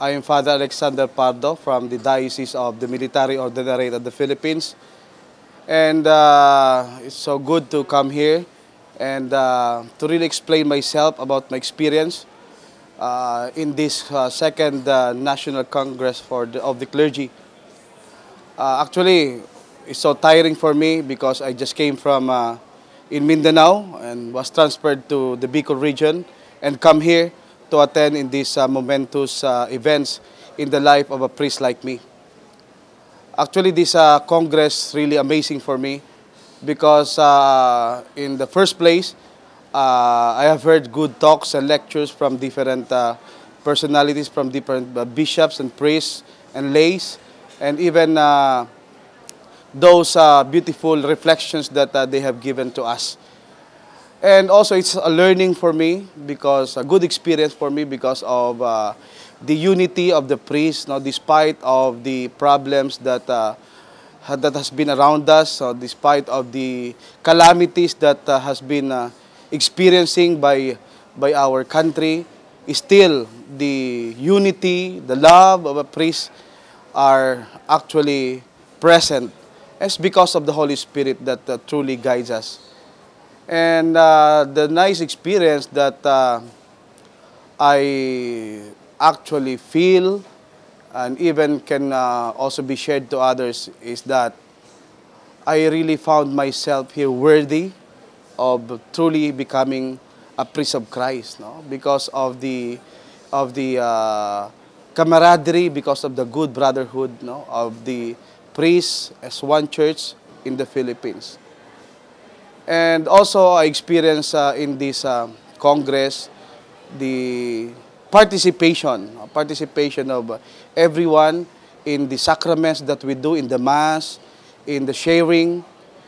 I am Father Alexander Pardo from the Diocese of the Military Ordinariate of the Philippines. And uh, it's so good to come here and uh, to really explain myself about my experience uh, in this uh, second uh, National Congress for the, of the Clergy. Uh, actually, it's so tiring for me because I just came from in Mindanao and was transferred to the Bicol region and come here to attend in these uh, momentous uh, events in the life of a priest like me. Actually, this uh, Congress really amazing for me because uh, in the first place, uh, I have heard good talks and lectures from different uh, personalities, from different uh, bishops and priests and lays, and even uh, those uh, beautiful reflections that uh, they have given to us. And also it's a learning for me because a good experience for me because of uh, the unity of the priests, now despite of the problems that uh, that has been around us, uh, despite of the calamities that uh, has been uh, experiencing by by our country, still the unity, the love of a priest are actually present it's because of the Holy Spirit that uh, truly guides us. And uh, the nice experience that uh, I actually feel and even can uh, also be shared to others is that I really found myself here worthy of truly becoming a priest of Christ, no? Because of the of the uh, camaraderie, because of the good brotherhood, no? Of the priests as one church in the Philippines. And also, I experienced uh, in this uh, Congress the participation, uh, participation of everyone in the sacraments that we do in the Mass, in the sharing,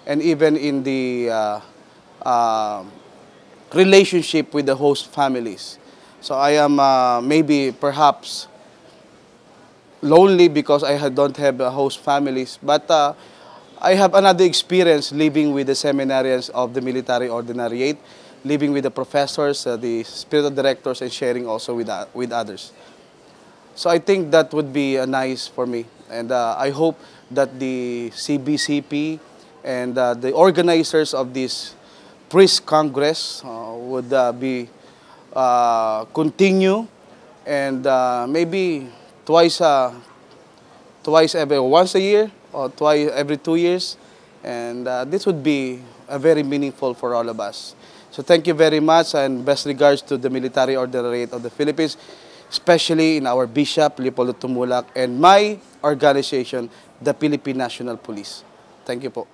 and even in the uh, uh, relationship with the host families. So I am uh, maybe perhaps lonely because I don't have a host families. But uh, I have another experience living with the seminarians of the military ordinariate, living with the professors, uh, the spiritual directors, and sharing also with, uh, with others. So I think that would be uh, nice for me. And uh, I hope that the CBCP and uh, the organizers of this priest congress would be continue and maybe twice, uh, twice every once a year or twice every two years. And uh, this would be a very meaningful for all of us. So thank you very much and best regards to the military ordinariate of the Philippines, especially in our Bishop, Leopoldo Tumulak, and my organization, the Philippine National Police. Thank you po.